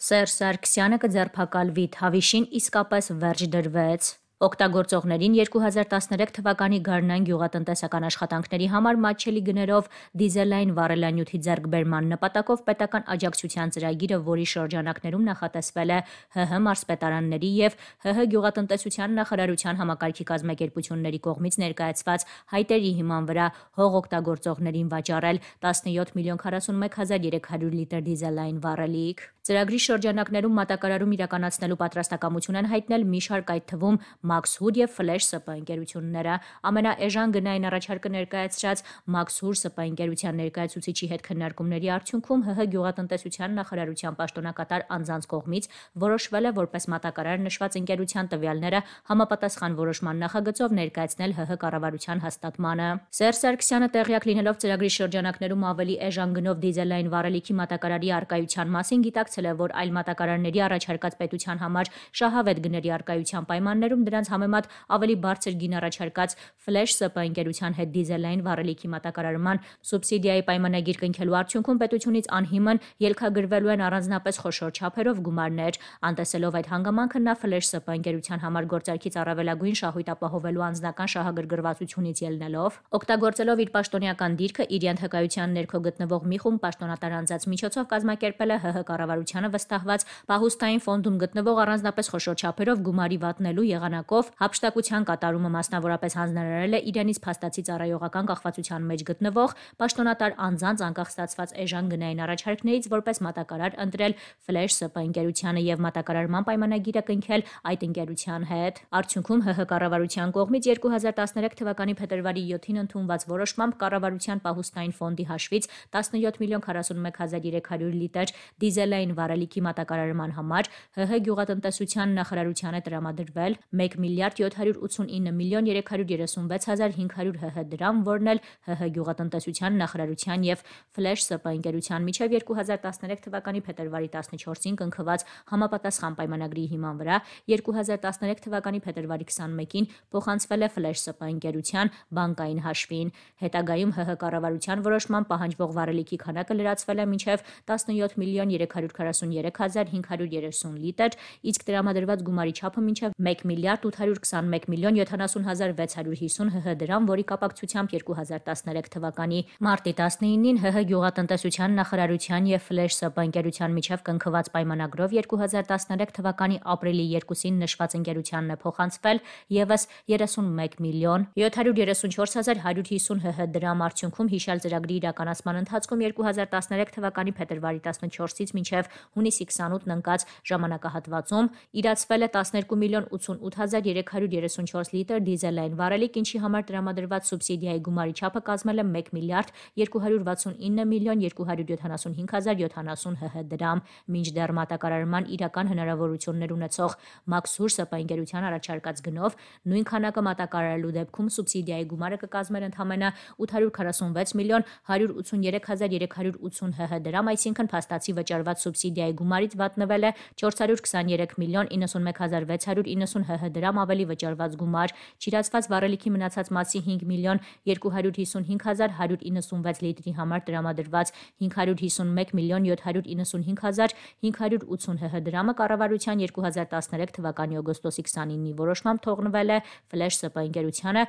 Սերժ Սարգսյանը կձերբակալվի Թավիշին իսկապես վերջ դրվեց։ Օգտագործողներին 2013 թվականի գարնան գյուղատնտեսական աշխատանքների համար մատչելի գներով դիզելային վառելանյութի ձեռքբերման նպատակով պետական աջակցության ծրագիրը, որի շրջանակներում նախատեսվել է ՀՀ մարզպետարանների եւ ՀՀ գյուղատնտեսության նախարարության համակարգի կազմակերպությունների կողմից ներկայացված հայտերի հիման վրա հող օգտագործողներին վաճառել 17 միլիոն 41300 լիտր դիզելային վառելիք։ Ծրագրի շրջանակներում մատակարարում իրականացնելու պատրաստակամություն են հայտնել մի շարք այդ թվում Max Hood եւ Flash SP ընկերությունները։ Ամենաէժան գնային առաջարկը ներկայացրած Max Hood SP ընկերության ներկայացուցիչի հետ քննարկումների արդյունքում ՀՀ գյուղատնտեսության նախարարության պաշտոնակատար անձանց կողմից որոշվել է որպես մատակարար նշված ընկերության տվյալները համապատասխան որոշման նախագծով ներկայացնել ՀՀ կառավարության հաստատմանը։ Սերժ Սարգսյանը տեղյակ լինելով ծրագրի շրջանակներում ավելի էժան գնով դիզելային վառելիքի մատակարարի արկայության մասին գիտակցել աջակցել է, որ այլ մատակարարների առաջարկած պետության համար շահավետ գների արկայության պայմաններում դրանց համեմատ ավելի բարձր գին առաջարկած Flash SP ընկերության հետ դիզելային վառելիքի մատակարարման սուբսիդիայի պայմանագիր կնքելու արդյունքում պետությունից անհիմն ելքագրվելու են առանձնապես խոշոր չափերով գումարներ։ Անտեսելով այդ հանգամանքը նա Flash SP ընկերության համար գործարքից առավելագույն շահույթ ապահովելու անձնական շահագրգռվածությունից ելնելով, օգտագործելով իր պաշտոնական դիրքը իր ենթակայության ներքո գտնվող մի խումբ պաշտոնատար անձած միջոցով կազմակերպել է ՀՀ կառավարության կառավարությանը վստահված պահուստային ֆոնդում գտնվող առանձնապես խոշոր չափերով գումարի վատնելու եղանակով հապշտակության կատարումը մասնավորապես հանձնարարել է իրենից փաստացի ծառայողական կախվածության մեջ գտնվող պաշտոնատար անձանց անկախ ստացված էժան գնային առաջարկներից որպես մատակարար ընտրել Flash SP ընկերությանը եւ մատակարարման պայմանագիրը կնքել այդ ընկերության հետ։ Արդյունքում ՀՀ կառավարության կողմից 2013 թվականի փետրվարի 7-ին ընդունված որոշմամբ կառավարության պահուստային ֆոնդի հաշվից 17 միլիոն 41300 լիտր դիզելային վարելիքի մատակարարման համար ՀՀ գյուղատնտեսության նախարարությանը տրամադրվել 1 միլիարդ 789 միլիոն 336 հազար 500 ՀՀ դրամ, որն էլ ՀՀ գյուղատնտեսության նախարարության եւ Flash SP ընկերության միջև 2013 թվականի փետրվարի 14-ին կնքված համապատասխան պայմանագրի հիման վրա 2013 թվականի փետրվարի 21-ին փոխանցվել է Flash SP ընկերության բանկային հաշվին։ Հետագայում ՀՀ կառավարության որոշման պահանջվող վարելիքի քանակը լրացվել է մինչև 17 միլիոն 340 43530 լիտր, իսկ տրամադրված գումարի չափը մինչև 1 միլիարդ 821 միլիոն 70 հազար 650 ՀՀ դրամ, որի կապակցությամբ 2013 թվականի մարտի 19-ին ՀՀ գյուղատնտեսության նախարարության եւ Flash Sub ընկերության միջև կնքված պայմանագրով 2013 թվականի ապրիլի 2-ին նշված ընկերությանն է փոխանցվել եւս 31 միլիոն 734150 ՀՀ դրամ արդյունքում հիշյալ ծրագրի իրականացման ընթացքում 2013 թվականի փետրվարի 14-ից մինչև մինչև հունիսի 28-ն ընկած ժամանակահատվածում իրացվել է 12 միլիոն 88334 լիտր դիզելային վառելիք, ինչի համար տրամադրված սուբսիդիայի գումարի չափը կազմել է 1 միլիարդ 269 միլիոն 275 հազար 70 հհ դրամ, մինչդեռ մատակարարման իրական հնարավորություններ ունեցող Max Hur ՍՊ ընկերության առաջարկած գնով նույն քանակը մատակարարելու դեպքում սուբսիդիայի գումարը կկազմեր ընդամենը 846 միլիոն 183 հազար 380 հհ դրամ, այսինքն փաստացի վճարված սուբսիդիայի գումարից վատնվել է 423 միլիոն 91690 ՀՀ դրամ ավելի վճարված գումար, չիրացված վառելիքի մնացած մասի 5 միլիոն 255196 լիտրի համար տրամադրված 551 միլիոն 795580 ՀՀ դրամը կառավարության 2013 թվականի օգոստոսի 29-ի որոշմամբ թողնվել է Flash ՍՊ ընկերությանը ՀՀ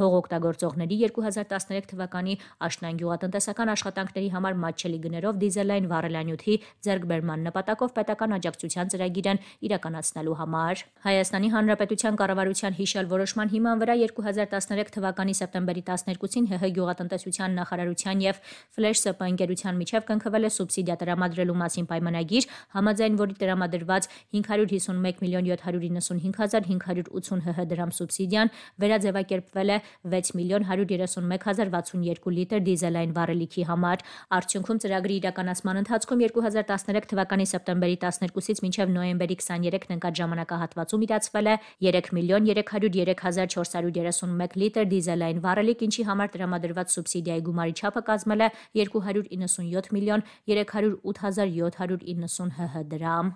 հողօգտագործողների 2013 թվականի աշնան գյուղատնտեսական աշխատանքների համար մատչելի գներով դիզելային վառելանյութի ձեր ձեռքբերման նպատակով պետական աջակցության ծրագիրն իրականացնելու համար։ Հայաստանի Հանրապետության կառավարության հիշյալ որոշման հիման վրա 2013 թվականի սեպտեմբերի 12-ին ՀՀ գյուղատնտեսության նախարարության եւ Flash SP ընկերության միջև կնքվել է սուբսիդիա տրամադրելու մասին պայմանագիր, համաձայն որի տրամադրված 551 միլիոն 795.580 ՀՀ դրամ սուբսիդիան վերաձևակերպվել է 6 միլիոն 131062 լիտր դիզելային վառելիքի համար։ Արդյունքում ծրագրի իրականացման ընթացքում 2013 2013 թվականի սեպտեմբերի 12-ից մինչև նոյեմբերի 23-ն ընկած ժամանակահատվածում իրացվել է 3 միլիոն 303431 լիտր դիզելային վառելիք, ինչի համար տրամադրված սուբսիդիայի գումարի չափը կազմել է 297 միլիոն 308790 հհ դրամ։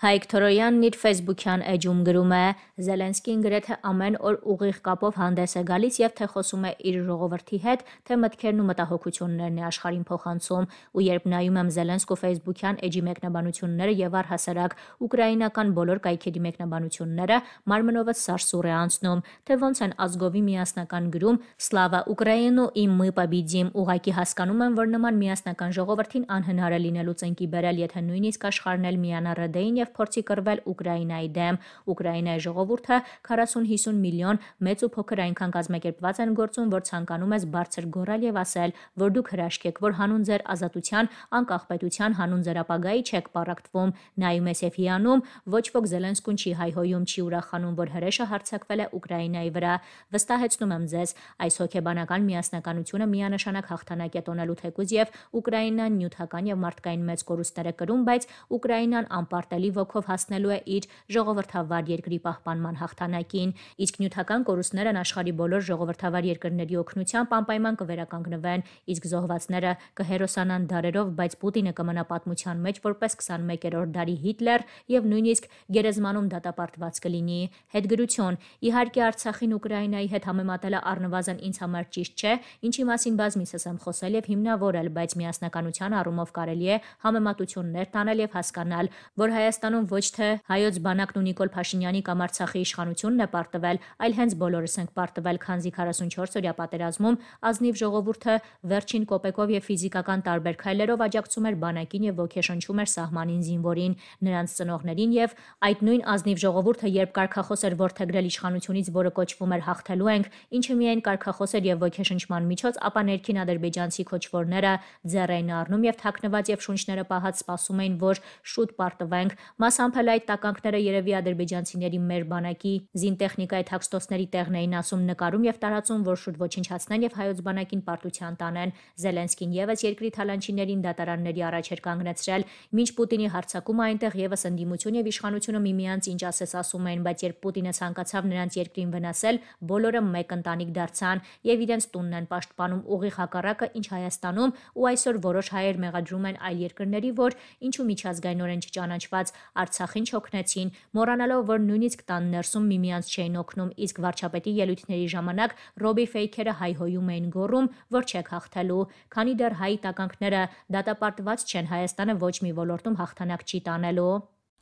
Հայկ Թորոյանն իր Facebook-յան էջում գրում է. Զելենսկին գրեթե ամեն օր ուղիղ կապով հանդես է գալիս եւ թե խոսում է իր ժողովրդի հետ, թե մտքերն ու մտահոգություններն է աշխարհին փոխանցում, ու երբ նայում եմ Զելենսկու Facebook-յան էջի մեկնաբանությունները եւ առհասարակ ուկրաինական բոլոր կայքերի մեկնաբանությունները, մարմնովս սարսուռ է անցնում, թե ոնց են ազգովի միասնական գրում «Սլավա Ուկրաինու ի մը պաբիդիմ» ուղակի հասկանում եմ, որ նման միասնական ժողովրդին անհնար է լինելու ծնկի բերել, եթե նույնիսկ աշխարհն էլ միանառ դեին եւ եւ փորձի կրվել Ուկրաինայի դեմ։ Ուկրաինայի ժողովուրդը 40-50 միլիոն մեծ ու փոքր այնքան կազմակերպված են գործում, որ ցանկանում ես բարձր գոռալ եւ ասել, որ դուք հրաշք եք, որ հանուն ձեր ազատության, անկախպետության, հանուն ձեր ապագայի չեք պարակտվում։ Նայում ես եւ հիանում, ոչ ոք Զելենսկուն չի հայհոյում, չի ուրախանում, որ հրեշը հարձակվել է Ուկրաինայի վրա։ Վստահեցնում եմ ձեզ, այս հոգեբանական միասնականությունը միանշանակ հաղթանակ է տոնելու թեկուզ եւ Ուկրաինան նյութական եւ մարդկային մեծ կորուստներ է կրում, բայց Ուկրաինան անպարտելի ոգով հասնելու է իր ժողովրդավար երկրի պահպանման հաղթանակին, իսկ նյութական կորուստներն աշխարի բոլոր ժողովրդավար երկրների օգնությամբ անպայման կվերականգնվեն, իսկ զոհվածները կհերոսանան դարերով, բայց Պուտինը կմնա պատմության մեջ որպես 21-րդ դարի Հիտլեր եւ նույնիսկ գերեզմանում դատապարտված կլինի։ Հետգրություն, իհարկե Արցախին Ուկրաինայի հետ համեմատելը առնվազն ինձ համար ճիշտ չէ, ինչի մասին բազմիցս եմ խոսել եւ հիմնավորել, բայց միասնականության առումով կարելի է համեմատություններ տանել եւ հասկանալ, որ Հայաստան Հայաստանում ոչ թե հայոց բանակն ու Նիկոլ Փաշինյանի կամ Արցախի իշխանությունն է պարտվել, այլ հենց բոլորս ենք պարտվել, քանզի 44-օրյա պատերազմում ազնիվ ժողովուրդը վերջին կոպեկով եւ ֆիզիկական տարբեր քայլերով աջակցում էր բանակին եւ ոգեշնչում էր սահմանին զինվորին, նրանց ծնողներին եւ այդ նույն ազնիվ ժողովուրդը երբ կարքախոս էր ворթեգրել իշխանությունից, որը կոչվում էր հաղթելու ենք, ինչը միայն կարքախոս էր եւ ոգեշնչման միջոց, ապա ներքին ադրբեջանցի քոչվորները ձեռ էին առնում եւ թաքնված եւ շունչները պահած սպասում էին, որ շուտ պարտվենք Մասամբ էլ այդ տականքները երևի ադրբեջանցիների մեր բանակի զինտեխնիկայի թաքստոցների տեղն էին ասում նկարում եւ տարածում, որ շուտ ոչնչացնեն եւ հայոց բանակին պարտության տանեն։ Զելենսկին եւս երկրի թալանչիներին դատարանների առաջ էր կանգնեցրել, մինչ Պուտինի հարձակումը այնտեղ եւս ընդդիմություն եւ իշխանությունը միմյանց ինչ ասես ասում էին, բայց երբ Պուտինը ցանկացավ նրանց երկրին վնասել, բոլորը մեկ ընտանիք դարձան եւ իրենց տունն են պաշտպանում ուղիղ հակառակը ինչ Հայաստանում ու այսօր որոշ հայեր մեղադրում են այլ երկրների, որ ինչու միջազգայինորեն չճանաչված Արցախին չօգնեցին, մոռանալով, որ նույնիսկ տան ներսում միմյանց չէին օգնում, իսկ վարչապետի ելույթների ժամանակ Ռոբի ֆեյքերը հայհոյում էին գոռում, որ չեք հաղթելու, քանի դեռ հայ տականքները դատապարտված չեն Հայաստանը ոչ մի ոլորտում հաղթանակ չի տանելու։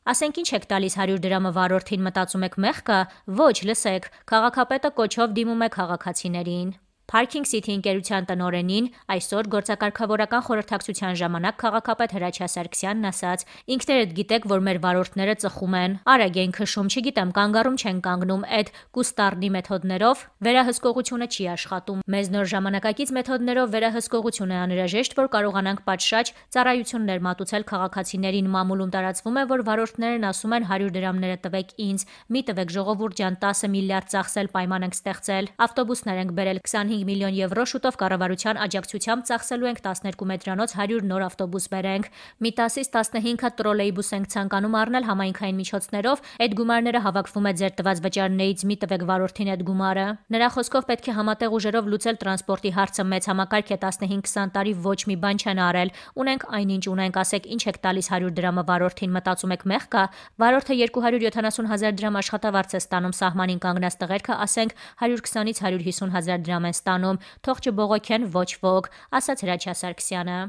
Ասենք ինչ եք տալիս 100 դրամը վարորդին մտածում եք մեղքը, ոչ, լսեք, քաղաքապետը կոչով դիմում է քաղաքացիներին։ Parking City ընկերության տնօրենին այսօր գործակարգավորական խորհրդակցության ժամանակ քաղաքապետ Հրաչյա Սարգսյանն ասաց. «Ինքներդ գիտեք, որ մեր վարորդները ծխում են, արագ են քշում, չգիտեմ, կանգառում չեն կանգնում, այդ կուստառնի մեթոդներով վերահսկողությունը չի աշխատում։ Մեզ նոր ժամանակակից մեթոդներով վերահսկողություն է անհրաժեշտ, որ կարողանանք պատշաճ ծառայություններ մատուցել քաղաքացիներին։ Մամուլում տարածվում է, որ վարորդներն ասում են 100 դրամները տվեք ինձ, մի տվեք ժողովուրդ ջան 10 միլիարդ ծախսել պայման ենք ստեղծել, ավտոբուսներ ենք բերել 25 1.5 միլիոն եվրո շուտով կառավարության աջակցությամբ ծախսելու ենք 12 մետրանոց 100 նոր ավտոբուս բերենք։ Մի 10-ից 15-ը տրոլեյբուս ենք ցանկանում առնել համայնքային միջոցներով, այդ գումարները հավաքվում է ձեր տված վճարներից մի տվեք վարորդին այդ գումարը։ Նրա խոսքով պետք է համատեղ ուժերով լուծել տրանսպորտի հարցը, մեծ համակարգ է 15-20 տարի ոչ մի բան չեն արել։ Ունենք այնինչ ունենք, ասեք ինչ եք տալիս 100 դրամը վարորդին, մտածում եք մեղ կա։ Վարորդը 270000 դրամ աշխատավարձ է ստանում սահմանին կանգնած տղերքը, ասենք 120-ից 150000 դրամ են ստանում ստանում, թող չբողոքեն ոչ ոք, ասաց Հրաչյա Սարգսյանը։